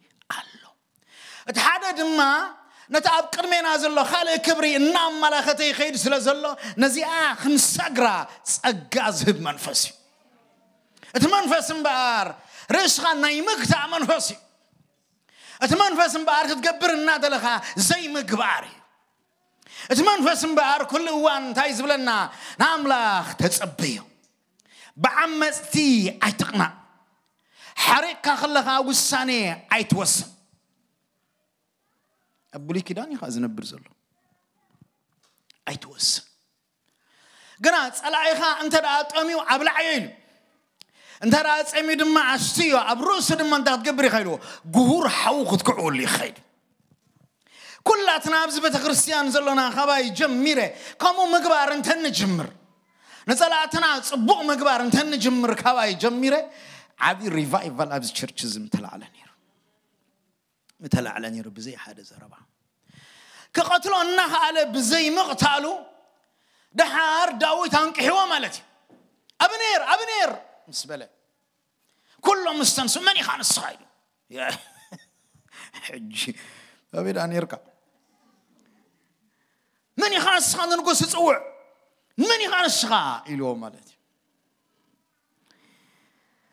الله ما نتا اب قرمينا زلو خالي كبري نام ملاختي خير سلا زلو نزي اخن سقرا سقاز هب منفسي ات منفس مبار نيمك نايمك تا منفسي ات منفس مبار تتقبر النادلخا زي مقباري ات منفس مبار كل وان تايز بلنا نام لاخ تتسبيو بعمستي اي تقنع حريقا وساني اي ብሉይ ኪዳን ኢኻ ዝነብር ዘሎ ኣይትወስን ግና ፀላኢኻ እንተ ደኣ ጠሚዩ ኣብ ላዕየ ኢሉ እንተ ደኣ ፀሚዩ ድማ ዓስቲ እዩ ኣብ ርእሱ ድማ እንታይ ክትገብር ኢኻ ኢልዎ ጉሁር ሓዊ ክትክዕሉ ይኸይድ ኩላትና ኣብዚ ቤተ ክርስቲያን ዘለና ከባይ ጀሚረ ከምኡ ምግባር እንተንጅምር ንፀላእትና ፅቡቕ ምግባር እንተንጅምር ካባይ ጀሚረ ዓብዪ ሪቫይቫል ኣብዚ ቸርች እዚ ምተላዕለ ነይሩ ምተላዕለ ነይሩ ብዘይ ሓደ ዘረባ كقتلوا النه على بزي مقتالو دحار داوي تانك حوا مالتي أبنير أبنير مسبلة كله مستنسو من يخان الصعيد يا حجي أبي أن يركع من يخان الصعيد نقول ستوع من يخان الصعيد إلو مالتي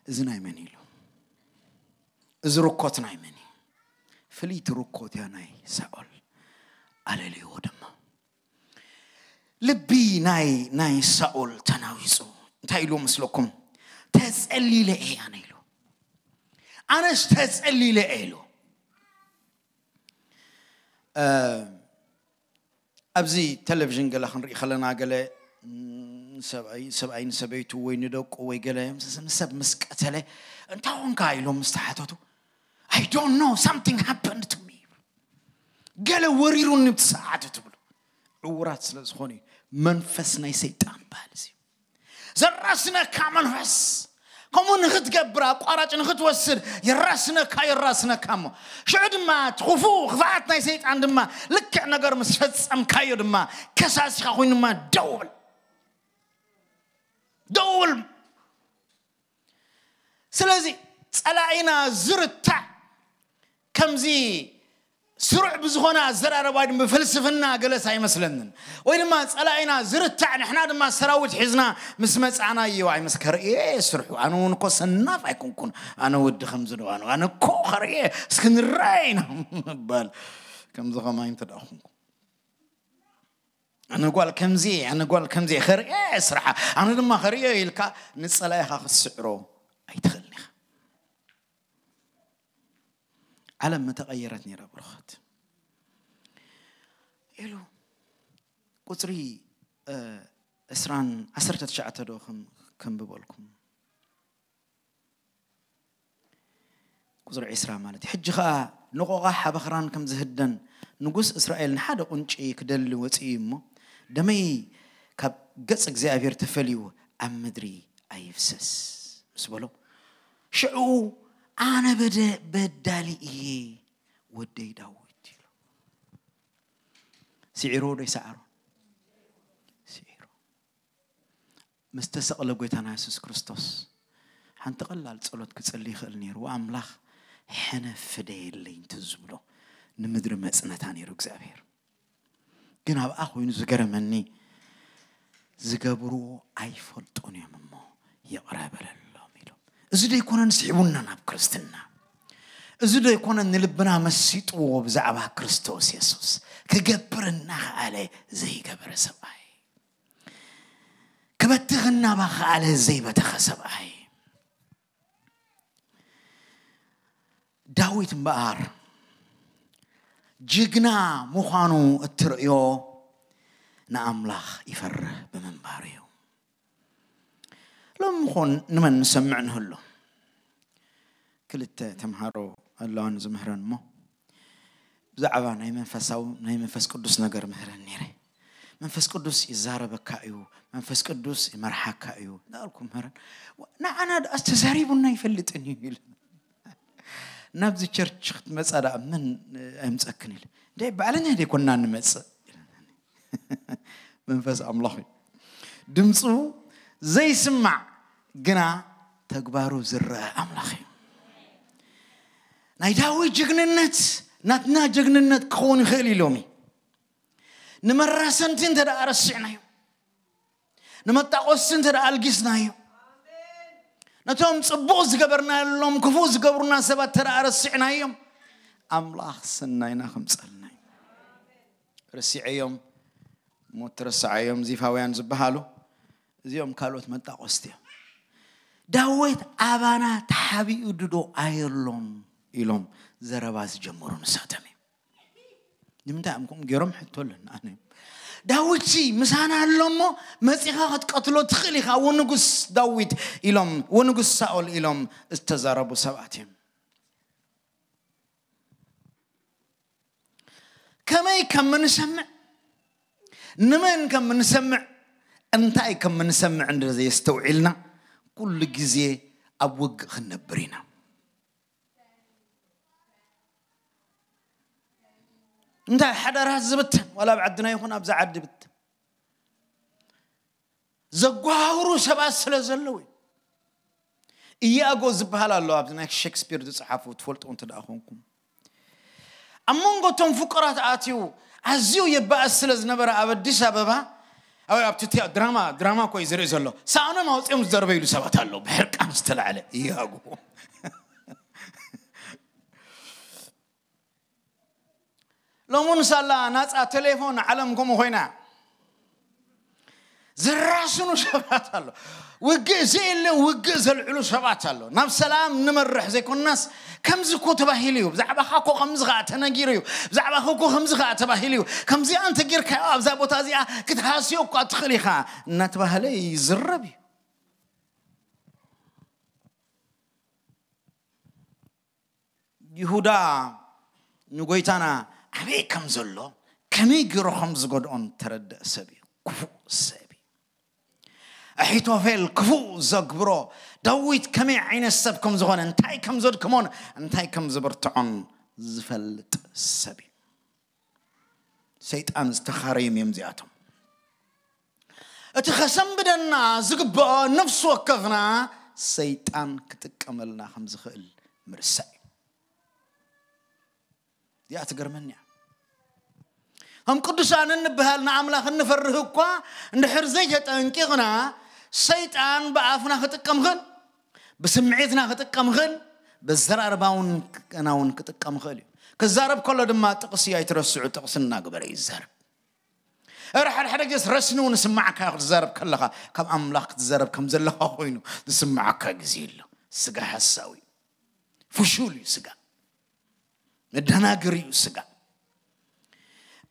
إذن أيمن إلو إذن ركوت نايمني فليت ركوت يا ناي سأل ኣለልይዎ ድማ ልቢ ናይ ናይ ሳኦል ተናዊፁ እንታይ ኢሉ መስለኩም ተጸሊለ እየ ኣነ ኢሉ ኣነስ ተጸሊለ እየ ኢሉ ኣብዚ ቴሌቭዥን ገለ ክንርኢ ከለና ገለ ሰብኣይ ንሰበይቱ ወይ ንደቁ ወይ ገለ ሰብ ምስ ቀተለ እንታይ ኮንካ ኢሎም ምስ ተሓተቱ ኣይ ዶንት ኖ ሳምቲንግ ሃፐንድ ቱ قال وريروني بتساعد تبلو عورات سلزخوني منفسنا يسيطان بالزي زرسنا كمنفس كمون غد قبرا قراجن غد وسر يرسنا كاي يرسنا كامو شعد ما تخفو غفاتنا يسيطان دما لك نقر مسفتس ام كاي دما كساس خاخوين ما دول دول سلازي سلاعينا زرتا كمزي سرع بزخونا زرارة وايد مفلسفنا جلس هاي مسلنن وإنما سألنا زرتع نحنا دم سراوت حزنا مسمت أنا يوا مسكر إيه سرح أنا ونقص النافع يكون كون أنا ود خمس دوان وأنا كوخر إيه سكن الرين بال كم زخم ما ينتدخون أنا قال كم زي أنا قال كم زي خير إيه سرحة أنا دم خير إيه الك الكا نسألها خسرو أيتخل على ما تغيرتني رب الخط يلو قطري اسران عشرة تشعة دوخم كم ببولكم قطري عسرة مالتي حج خا نقوغا حبخران كم زهدن نقص اسرائيل نحادا قنشي كدل وطيم دمي كاب قص اقزي افير تفليو امدري ايفسس مسبولو شعو أنا بدي بدالي إيه ودي داويت سعيرو دي سعرو سعيرو مستسأل لقويتان عيسوس كريستوس حان تقلال تسألت كتسألي خلنير واملاخ حنا فدي اللي انتزملو نمدر مأسنتاني روك زابير جنا بأخو ينزقر مني زقابرو أي فلتوني يا ممو يقرأ بلل زده يكون نسحبنا ناب كريستنا زده يكون نلبنا مسيط وبزعبها كريستوس يسوس كجبرنا على زي جبر سبعي كبتغنا بخ على زي بتخ سبعي داويت እምበኣር ጅግና مخانو እትርእዮ ንኣምላኽ يفر ብምንባር እዩ لم خون نمن سمعن هلو كل تمهارو الله نزمهران مو بزعبا نايم فساو نايم فس قدس نقر مهران نيري من فس قدس يزار بكايو من فس قدس يمرحا كايو نالكم مهران نعنا استزاري بنا يفلتن يهيل نبزي چرچ خط مسألة من أمس أكنيل دي بعلن هدي كنا نمس [LAUGHS] من فس أملاحي دمسو زي سمع ግና ተግባሩ ዝረአ ኣምላኽ እዩ ናይ ዳዊት ጀግንነት ናትና ጀግንነት ክኸውን ይኽእል እዩ ሎሚ ንመራሰንቲ እንተ ደኣ ረሲዕናዮ ንመጣቆስቲ እንተ ደኣ ኣልጊስናዮ ነቶም ፅቡቕ ዝገበርናሎም ክፉእ ዝገብሩና ሰባት እንተ ደኣ ረሲዕናዮም ኣምላኽ ስናይና ከምፀልና እዩ ረሲዐዮም ሞት ተረሰዓዮም ዚፋውያን ዝበሃሉ እዚኦም ካልኦት መጣቆስቲ እዮም ዳዊት ኣባና ተሓቢኡ ድዶ ኣየሎም ኢሎም ዘረባ ዝጀመሩ ንሳቶም እዮም ንምንታይ እምኩም ገይሮም ሕቶ ኣለና ኣነ ዳዊት ምሳና ኣሎ እሞ መፂኻ ክትቀትሎ ትኽእል ኢኻ ወንጉስ ዳዊት ኢሎም ወንጉስ ሳኦል ኢሎም ዝተዛረቡ ሰባት እዮም ከመይ ከም ንሰምዕ ንመን ከም ንሰምዕ እንታይ ከም ንሰምዕ እንደዘየስተውዒልና كل جزية أبوق خنبرينا انت حدا راه زبت ولا بعدنا يكون ابزع عدبت زقوهرو سبع سلا زلوي يا غوز بحال الله عبد الناك شكسبير دي صحافو تفولت انت داخونكم امون غوتون اتيو ازيو يبقى السلز نبر ابديس ابابا ኣብቲ ድራማ ድራማ ኮ እዩ ዝርኢ ዘሎ ሳኣነ ማውፅኦም ዝዘረበይሉ ሰባት ኣለዉ ብሕርቃም ዝተላዓለ ይሃጉ ሎሚ ንሳላ ናፃ ቴሌፎን ዓለም ከምኡ ኮይና ዝራስኑ ሰባት ኣሎ ውግእ ዘየለ ውግእ ዘልዕሉ ሰባት ኣሎ ናብ ሰላም ንመርሕ ዘይኮንናስ ከምዚ ኮ ተባሂሉ እዩ ብዛዕባኻ ኮ ከምዚ ከዓ ተነጊሩ እዩ ብዛዕባኻ ኮ ከምዚ ከዓ ተባሂሉ እዩ ከምዚኣ እንተጌርካዮ ኣብዛ ቦታ እዚኣ ክትሃስዮ እኳ ትኽእል ኢኻ እናተባህለ ይዝረብ እዩ ይሁዳ ንጎይታና ኣበይ ከም ዘሎ ከመይ ገይሮ ከም ዝገድኦን ተረድእ ሰብ እዩ ክፉእ ሰብ ኣሒቶፌል ክፉእ ዘግብሮ ዳዊት ከመይ ዓይነት ሰብ ከም ዝኾነ እንታይ ከም ዘድክሞን እንታይ ከም ዝብርትዖን ዝፈልጥ ሰብ እዩ ሰይጣን ዝተኻረዮም እዮም እዚኣቶም እቲ ከሰንብደና ዝግብኦ ነፍሲ ወከፍና ሰይጣን ክጥቀመልና ከም ዝኽእል ምርሳእ እዩ እዚኣ ትገርመኒ እያ ከም ቅዱሳን እንበሃል ንኣምላኽ እንፈርህ እኳ እንድሕር ዘይተጠንቂቕና سيطان بافنا ختكم غن بسمعيتنا ختكم غن بالزرباون كناون كتكم خلي كزرب كل دم ما تقصي اي ترسع تقصنا قبل الزرب رح رح نجلس رسنو نسمعك يا زرب كلها كم املاك زرب كم زلها وينو نسمعك يا جزيل سقا حساوي فشولي سقا مدناقري سقا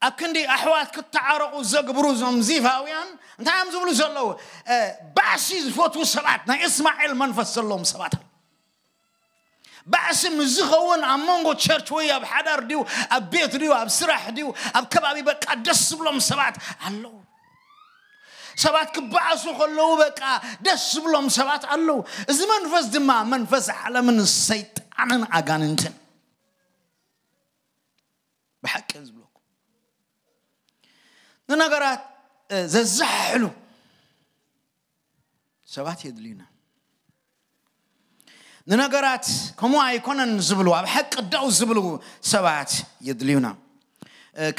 ኣብ ክንዲ ኣሕዋት ክተዓረቑ ዘግብሩ ዞም ዚፋውያን እንታይ እዮም ዝብሉ ዘለዉ ባእሲ ዝፈትዉ ሰባት ናይ እስማኤል መንፈስ ዘለዎም ሰባት ባእሲ ምስ ዝኸውን ኣብ መንጎ ቸርች ወይ ኣብ ሓዳር ድዩ ኣብ ቤት ድዩ ኣብ ስራሕ ድዩ ኣብ ከባቢ በቃ ደስ ዝብሎም ሰባት ኣለዉ ሰባት ክበኣሱ ከለዉ በቃ ደስ ዝብሎም ሰባት ኣለዉ እዚ መንፈስ ድማ መንፈስ ዓለምን ሰይጣንን ኣጋንንትን ብሓቂ ዝብሉ ነገራት ዘዛሕሉ ሰባት የድልዩና ንነገራት ከምኡ ኣይኮነን ዝብሉ ኣብ ሓቂ ዳው ዝብሉ ሰባት የድልዩና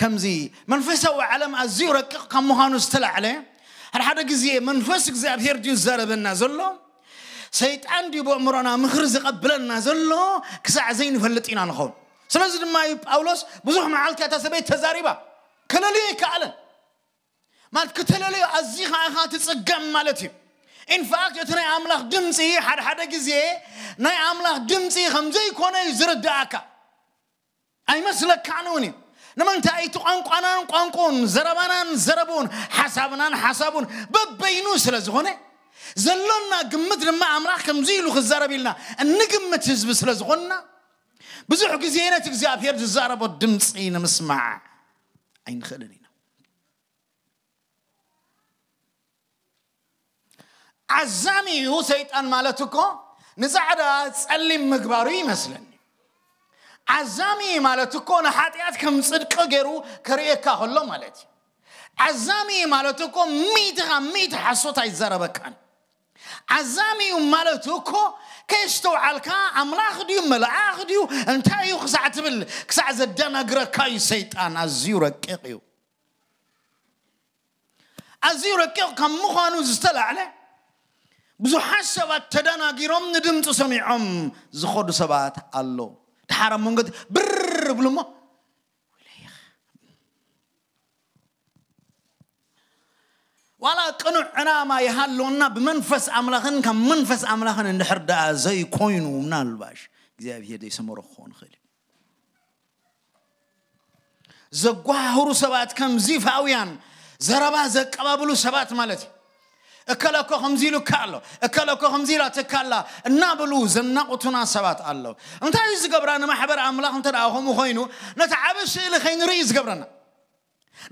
ከምዚ መንፈሳዊ ዓለም ኣዝዩ ረቂቕ ካብ ምዃኑ ዝተላዕለ ሓደ ሓደ ግዜ መንፈስ እግዚኣብሔር ድዩ ዝዛረበና ዘሎ ሰይጣን ድዩ ብእምሮና ምክሪ ዝቐብለና ዘሎ ክሳዕ ዘይንፈልጥ ኢና ንኸውን ስለዚ ድማ እዩ ጳውሎስ ብዙሕ መዓልቲ እታ ሰበይት ተዛሪባ ከለልዮ ይከኣለን ማለት ከተለለዩ ኣዝዩ ከዓ ኢኻ ትፅገም ማለት እዩ ኢንፋክት እቲ ናይ ኣምላኽ ድምፂ ሓደ ሓደ ግዜ ናይ ኣምላኽ ድምፂ ከምዘይኮነ እዩ ዝርዳእካ ኣይመስለካን እውን እዩ ንምንታይ እቲ ቋንቋናን ቋንቁን ዘረባናን ዘረቡን ሓሳብናን ሓሳቡን በበይኑ ስለ ዝኾነ ዘሎና ግምት ድማ ኣምላኽ ከምዚ ኢሉ ክዛረብ ኢልና እንግምት ህዝቢ ስለ ዝኾንና ብዙሕ ግዜ ነቲ እግዚኣብሔር ዝዛረቦ ድምፂ ንምስማዕ ኣይንኽእልን እዩ ዓዛሚ እዩ ሰይጣን ማለት እኮ ንፃዕዳ ፀሊም ምግባሩ ይመስለኒ ዓዛሚ ማለት እኮ ንሓጢኣት ከም ፅድቂ ገይሩ ከርእየካ ከሎ ማለት እዩ ዓዛሚ ማለት እኮ ሚትኻ ሚት ሓሶት ኣይዘረበካን ዓዛሚ እዩ ማለት እኮ ከየስተውዓልካ ኣምላኽ ድዩ መልኣኽ ድዩ እንታይ እዩ ክሳዕ ትብል ክሳዕ ዘደናግረካ እዩ ሰይጣን ኣዝዩ ረቂቕ እዩ ኣዝዩ ረቂቕ ከም ምዃኑ ዝተላዕለ ብዙሓት ሰባት ተደናጊሮም ንድምፂ ሰሚዖም ዝኸዱ ሰባት ኣለዉ ድሓረ መንገዲ ብር ብሉ እሞ ዋላ ቅኑዕ ዕላማ ይሃለውና ብመንፈስ ኣምላኽን ካብ መንፈስ ኣምላኽን እንድሕር ደኣ ዘይኮይኑ ምናልባሽ እግዚኣብሔር ዘይሰመሮ ክኸውን ይኽእል ዘጓህሩ ሰባት ከም ዚፋውያን ዘረባ ዘቀባብሉ ሰባት ማለት እዩ እከለኮ ከምዚ ኢሉ ካሎ እከለኮ ከምዚ ኢላ ትካላ እናብሉ ዘናቑቱና ሰባት ኣለዉ እንታይ እዩ ዝገብራ ንማሕበር ኣምላኽ እንተ ደኣ ከምኡ ኮይኑ ነቲ ዓብ ስእሊ ከይንርኢ ዝገብረና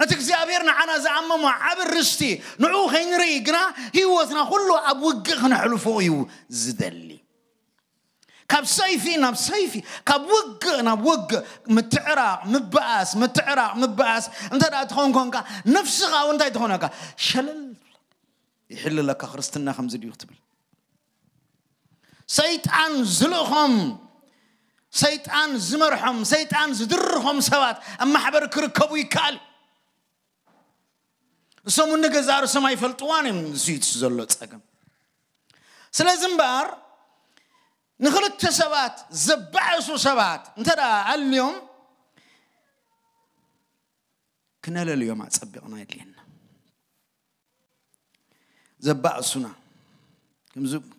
ነቲ እግዚኣብሔር ንዓና ዝኣመሞ ዓብ ርስቲ ንዕኡ ከይንርኢ ግና ህይወትና ኩሉ ኣብ ውግእ ክንሕልፎ እዩ ዝደሊ ካብ ሰይፊ ናብ ሰይፊ ካብ ውግእ ናብ ውግእ ምትዕራቕ ምበኣስ ምትዕራቕ ምበኣስ እንተ ደኣ ትኾን ኮንካ ነፍስኻ እውን እንታይ ትኾነካ ሸለል يحل لك خرستنا خمس ديو تبل سيطان زلوهم سيطان زمرهم سيطان زدرهم سوات اما حبر كركبو يكال سمو نغزار سما يفلطوان زيت زلو صقم سلا زمبار نخلت سوات زبعسو سوات انت دا اليوم كنا اليوم عصبقنا يدين ዘባእሱና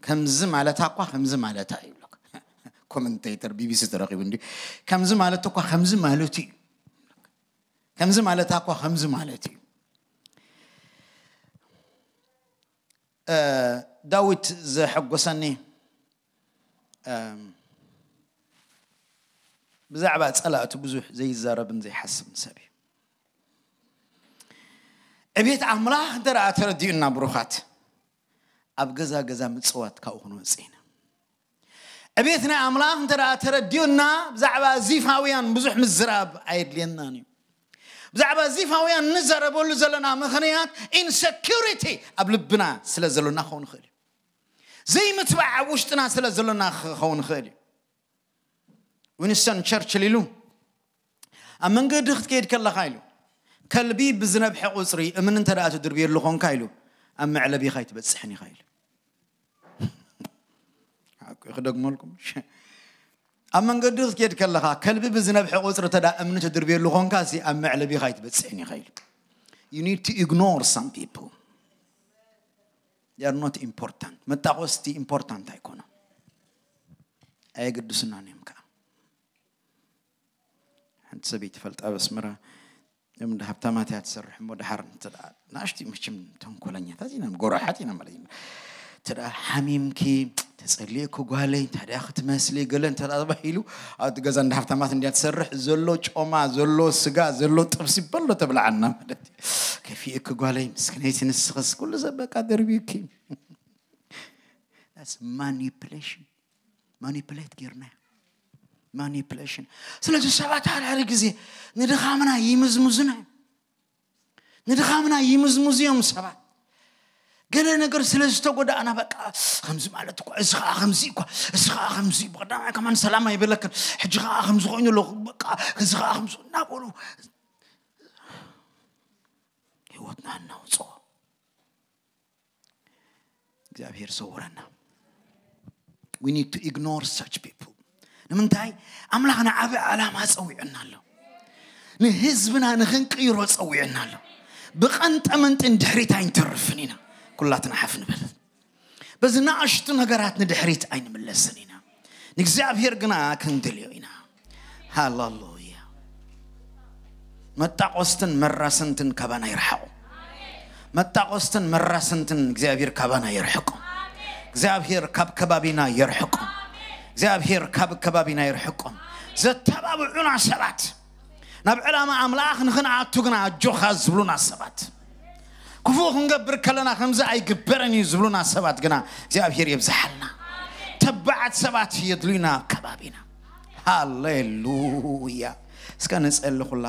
ከምዚ ማለት እኳ ከምዚ ማለታ ይብለካ ኮመንቴተር ቢቢሲ ተረኪቡ እንዲ ከምዚ ማለት እኳ ከምዚ ማለት እዩ ከምዚ ማለት እኳ ከምዚ ማለት እዩ ዳዊት ዘሐጎሰኒ ብዛዕባ ፀላእቱ ብዙሕ ዘይዛረብን ዘይሓስብን ሰብ እዩ ዕቤት ኣምላኽ እንተ ደኣ ተረዲኡና ብሩኻት ኣብ ገዛ ገዛ ምፅዋት ካብኡ ክንወፅኢና أبيتنا أملاك ترى ترديونا بزعبا زيفاويان بزح مزراب عيد ليناني بزعبا زيفاويان نزر بول زلنا مخنيات insecurity أبلبنا سلا زلنا خون خلي زي متبع وشتنا سلا زلنا خون خلي ونستن تشرشل لو أما نقد دخت كيد كلا خايلو كلبي بزنب حق أسري من انت رأت دربير لخون كايلو أما علبي خايت بتسحني خايلو يخدق ملكم أما نقدر كيد كلها كلب بزنب حقوسر تدا أمن تدربي لغون كاسي أما على بي خايت بتسعني خيل you need to ignore some people they are not important متاقوستي important أيكونا أي قدسنا نمكا أنت سبيت فلت أبس مرة يوم ده بتماتي هتسرح مو ده حرن تدا ناشتي مش من تنقلني تازينا مقرحتنا ملايين ترى حميمكي تسألي كوغالي ترى أخت مسلي قلن ترى بحيلو أت جزان دحفت ما تندي تسرح زلو شوما زلو سجا زلو تبسي بلو تبلع عنا يك كوغالي مسكنيتي نسخس كل زبك قادر بيكي That's manipulation manipulate ጌርና ማኒፕሌሽን ስለዚ ሰባት ሓድሓደ ግዜ ንድኻምና ይምዝሙዙና ንድኻምና ይምዝሙዝ ገለ ነገር ስለ ዝተጎዳእና በቃ ከምዚ ማለት እኳ እዚ ከዓ ከምዚ እኳ እዚ ከዓ ከምዚ ብቅዳማይ ከማን ሰላም ኣይበለክን ሕጂ ከዓ ከምዚ ኮይኑ ኣለኹ በቃ እዚ ከዓ ከምዚ እናበሉ ህይወትና እናውፅኦ እግዚአብሔር ሰውረና ዊ ኒድ ቱ ኢግኖር ሰች ፒፕል ንምንታይ ኣምላኽና ዓብዪ ዓላማ ፀዊዕና ኣሎ ንህዝብና ንክንቅይሮ ፀዊዕና ኣሎ ብቐንጠመንጥን ድሕሪት ኣይንተርፍን ኢና كلاتنا حفن بل بس ناشت نقرات ندحريت أين من لسنين نقزي عبير قناة كن دليوين هاللويا متاقوستن مرسنتن كبانا يرحقو متاقوستن مرسنتن قزي عبير كبانا يرحقو قزي عبير كب كبابينا يرحقو قزي عبير كب كبابينا يرحقو زت تبابعونا سبات نبعلا ما أملاخ نخنا عطوقنا جوخا زبلونا سبات سبات ክፉእ ክንገብር ከለና ከምዚ ኣይግበረን እዩ ዝብሉና ሰባት ግና እግዚኣብሔር የብዝሓልና ተባዓት ሰባት የድልዩና ከባቢና ሃሌሉያ እስከ ንጸሊ